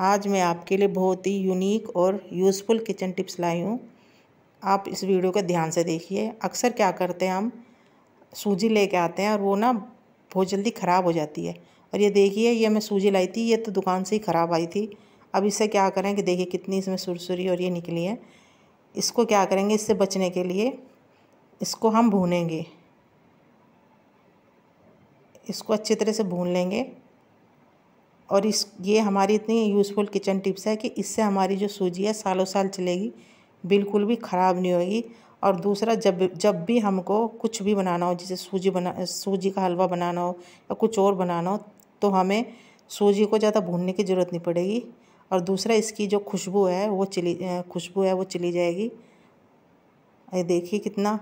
आज मैं आपके लिए बहुत ही यूनिक और यूज़फुल किचन टिप्स लाई हूँ आप इस वीडियो को ध्यान से देखिए अक्सर क्या करते हैं हम सूजी लेके आते हैं और वो ना बहुत जल्दी ख़राब हो जाती है और ये देखिए ये मैं सूजी लाई थी ये तो दुकान से ही ख़राब आई थी अब इसे क्या करें कि देखिए कितनी इसमें सुरसुरी और ये निकली है इसको क्या करेंगे इससे बचने के लिए इसको हम भूनेंगे इसको अच्छी तरह से भून लेंगे और इस ये हमारी इतनी यूज़फुल किचन टिप्स है कि इससे हमारी जो सूजी है सालों साल चलेगी बिल्कुल भी ख़राब नहीं होगी और दूसरा जब जब भी हमको कुछ भी बनाना हो जैसे सूजी बना सूजी का हलवा बनाना हो या कुछ और बनाना हो तो हमें सूजी को ज़्यादा भूनने की ज़रूरत नहीं पड़ेगी और दूसरा इसकी जो खुशबू है वो चली खुशबू है वो चली जाएगी ये देखिए कितना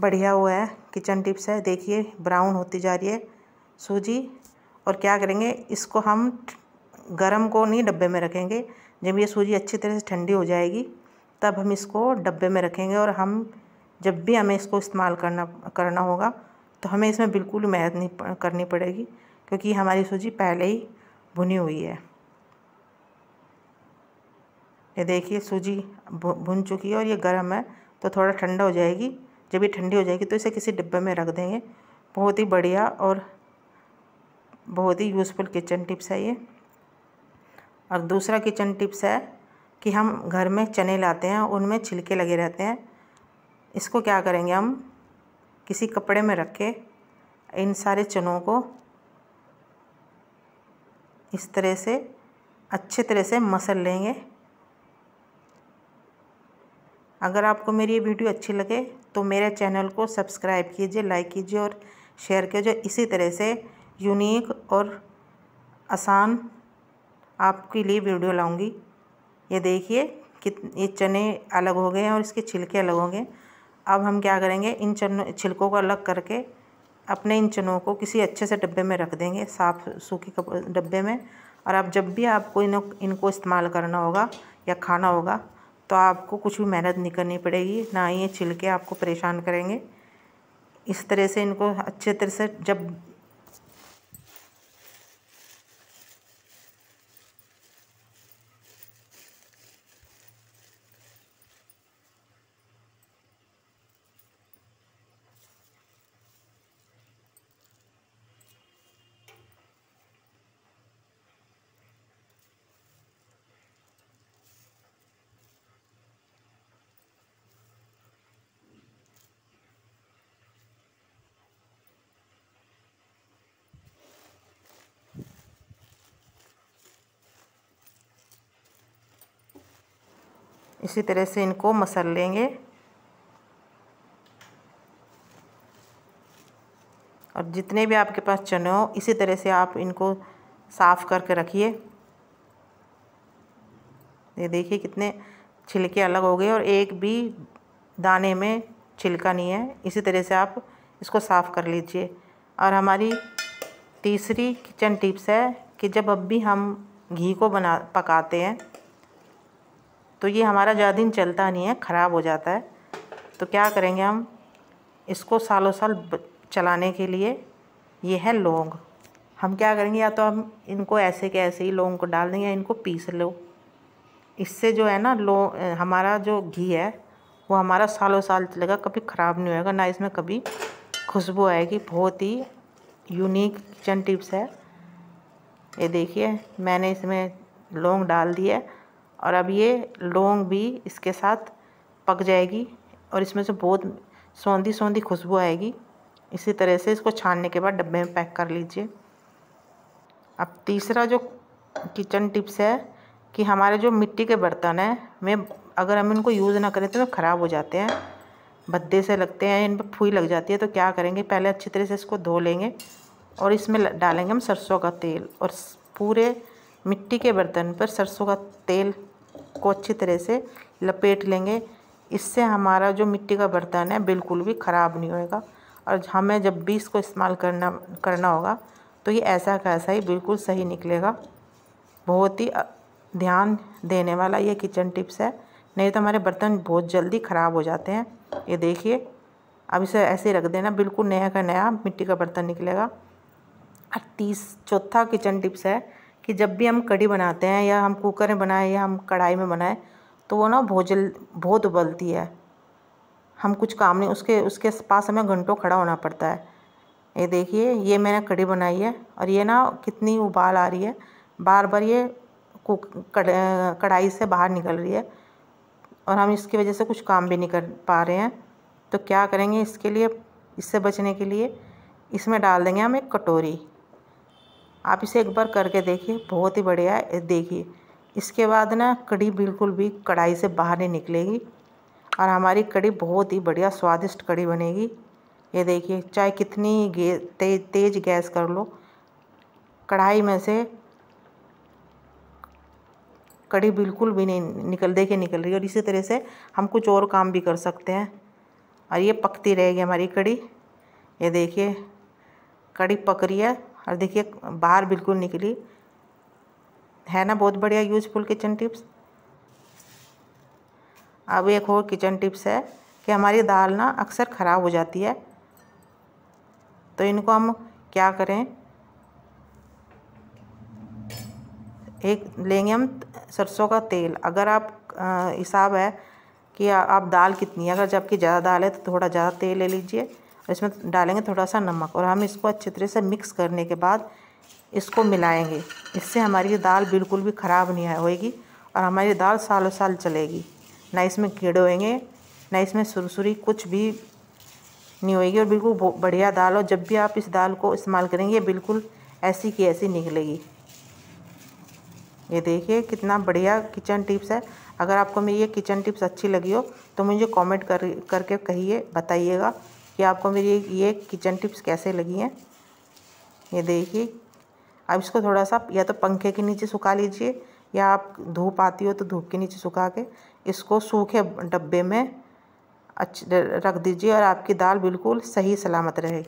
बढ़िया हुआ है किचन टिप्स है देखिए ब्राउन होती जा रही है सूजी और क्या करेंगे इसको हम गरम को नहीं डब्बे में रखेंगे जब ये सूजी अच्छी तरह से ठंडी हो जाएगी तब हम इसको डब्बे में रखेंगे और हम जब भी हमें इसको इस्तेमाल करना करना होगा तो हमें इसमें बिल्कुल मेहनत नहीं करनी पड़ेगी क्योंकि हमारी सूजी पहले ही भुनी हुई है ये देखिए सूजी भुन चुकी है और ये गर्म है तो थोड़ा ठंडा हो जाएगी जब ये ठंडी हो जाएगी तो इसे किसी डिब्बे में रख देंगे बहुत ही बढ़िया और बहुत ही यूज़फुल किचन टिप्स है ये और दूसरा किचन टिप्स है कि हम घर में चने लाते हैं उनमें छिलके लगे रहते हैं इसको क्या करेंगे हम किसी कपड़े में रख के इन सारे चनों को इस तरह से अच्छे तरह से मसल लेंगे अगर आपको मेरी ये वीडियो अच्छी लगे तो मेरे चैनल को सब्सक्राइब कीजिए लाइक कीजिए और शेयर कीजिए इसी तरह से यूनिक और आसान आपके लिए वीडियो लाऊंगी ये देखिए कित ये चने अलग हो गए हैं और इसके छिलके अलग होंगे अब हम क्या करेंगे इन चनों छिलकों को अलग करके अपने इन चनों को किसी अच्छे से डब्बे में रख देंगे साफ सूखी डब्बे में और आप जब भी आपको इन इनको इस्तेमाल करना होगा या खाना होगा तो आपको कुछ भी मेहनत नहीं करनी पड़ेगी ना ही ये छिलके आपको परेशान करेंगे इस तरह से इनको अच्छे तरह से जब इसी तरह से इनको मसल लेंगे और जितने भी आपके पास चने हो इसी तरह से आप इनको साफ़ करके रखिए ये देखिए कितने छिलके अलग हो गए और एक भी दाने में छिलका नहीं है इसी तरह से आप इसको साफ़ कर लीजिए और हमारी तीसरी किचन टिप्स है कि जब अब भी हम घी को बना पकाते हैं तो ये हमारा ज़्यादा दिन चलता नहीं है ख़राब हो जाता है तो क्या करेंगे हम इसको सालों साल चलाने के लिए ये है लौंग हम क्या करेंगे या तो हम इनको ऐसे के ऐसे ही लौंग को डाल देंगे या इनको पीस लो इससे जो है ना लो हमारा जो घी है वो हमारा सालों साल चलेगा कभी ख़राब नहीं होएगा ना इसमें कभी खुशबू आएगी बहुत ही यूनिक किचन टिप्स है ये देखिए मैंने इसमें लौंग डाल दिया है और अब ये लौंग भी इसके साथ पक जाएगी और इसमें से बहुत सौंधी सौंधी खुशबू आएगी इसी तरह से इसको छानने के बाद डब्बे में पैक कर लीजिए अब तीसरा जो किचन टिप्स है कि हमारे जो मिट्टी के बर्तन हैं में अगर हम इनको यूज़ ना करें तो वे ख़राब हो जाते हैं भद्दे से लगते हैं इन पर फूई लग जाती है तो क्या करेंगे पहले अच्छी तरह से इसको धो लेंगे और इसमें डालेंगे हम सरसों का तेल और पूरे मिट्टी के बर्तन पर सरसों का तेल को अच्छी तरह से लपेट लेंगे इससे हमारा जो मिट्टी का बर्तन है बिल्कुल भी ख़राब नहीं होएगा और हमें जब भी इसको इस्तेमाल करना करना होगा तो ये ऐसा का ऐसा ही बिल्कुल सही निकलेगा बहुत ही ध्यान देने वाला ये किचन टिप्स है नहीं तो हमारे बर्तन बहुत जल्दी ख़राब हो जाते हैं ये देखिए अब इसे ऐसे रख देना बिल्कुल नया का नया मिट्टी का बर्तन निकलेगा और तीस चौथा किचन टिप्स है कि जब भी हम कढ़ी बनाते हैं या हम कुकर में बनाएं या हम कढ़ाई में बनाएं तो वो ना भोजल बहुत उबलती है हम कुछ काम नहीं उसके उसके पास हमें घंटों खड़ा होना पड़ता है ये देखिए ये मैंने कढ़ी बनाई है और ये ना कितनी उबाल आ रही है बार बार ये कुक कढ़ाई से बाहर निकल रही है और हम इसकी वजह से कुछ काम भी नहीं कर पा रहे हैं तो क्या करेंगे इसके लिए इससे बचने के लिए इसमें डाल देंगे हम एक कटोरी आप इसे एक बार करके देखिए बहुत ही बढ़िया है देखिए इसके बाद ना कड़ी बिल्कुल भी कढ़ाई से बाहर नहीं निकलेगी और हमारी कड़ी बहुत ही बढ़िया स्वादिष्ट कड़ी बनेगी ये देखिए चाहे कितनी गे ते, तेज गैस कर लो कढ़ाई में से कड़ी बिल्कुल भी नहीं निकल देखे निकल रही और इसी तरह से हम कुछ और काम भी कर सकते हैं और ये पकती रहेगी हमारी कड़ी ये देखिए कड़ी पक रही है और देखिए बाहर बिल्कुल निकली है ना बहुत बढ़िया यूजफुल किचन टिप्स अब एक और किचन टिप्स है कि हमारी दाल ना अक्सर ख़राब हो जाती है तो इनको हम क्या करें एक लेंगे हम सरसों का तेल अगर आप हिसाब है कि आप दाल कितनी है अगर जबकि ज़्यादा दाल है तो थोड़ा ज़्यादा तेल ले लीजिए इसमें डालेंगे थोड़ा सा नमक और हम इसको अच्छे तरह से मिक्स करने के बाद इसको मिलाएंगे इससे हमारी दाल बिल्कुल भी ख़राब नहीं होएगी और हमारी दाल सालों साल चलेगी ना इसमें कीड़े होएंगे ना इसमें सुरसुरी कुछ भी नहीं होएगी और बिल्कुल बढ़िया दाल और जब भी आप इस दाल को इस्तेमाल करेंगे ये बिल्कुल ऐसी की ऐसी निकलेगी ये देखिए कितना बढ़िया किचन टिप्स है अगर आपको मेरी ये किचन टिप्स अच्छी लगी हो तो मुझे कमेंट कर करके कहिए बताइएगा कि आपको मेरी ये किचन टिप्स कैसे लगी हैं ये देखिए अब इसको थोड़ा सा या तो पंखे के नीचे सुखा लीजिए या आप धूप आती हो तो धूप के नीचे सुखा के इसको सूखे डब्बे में अच्छे रख दीजिए और आपकी दाल बिल्कुल सही सलामत रहेगी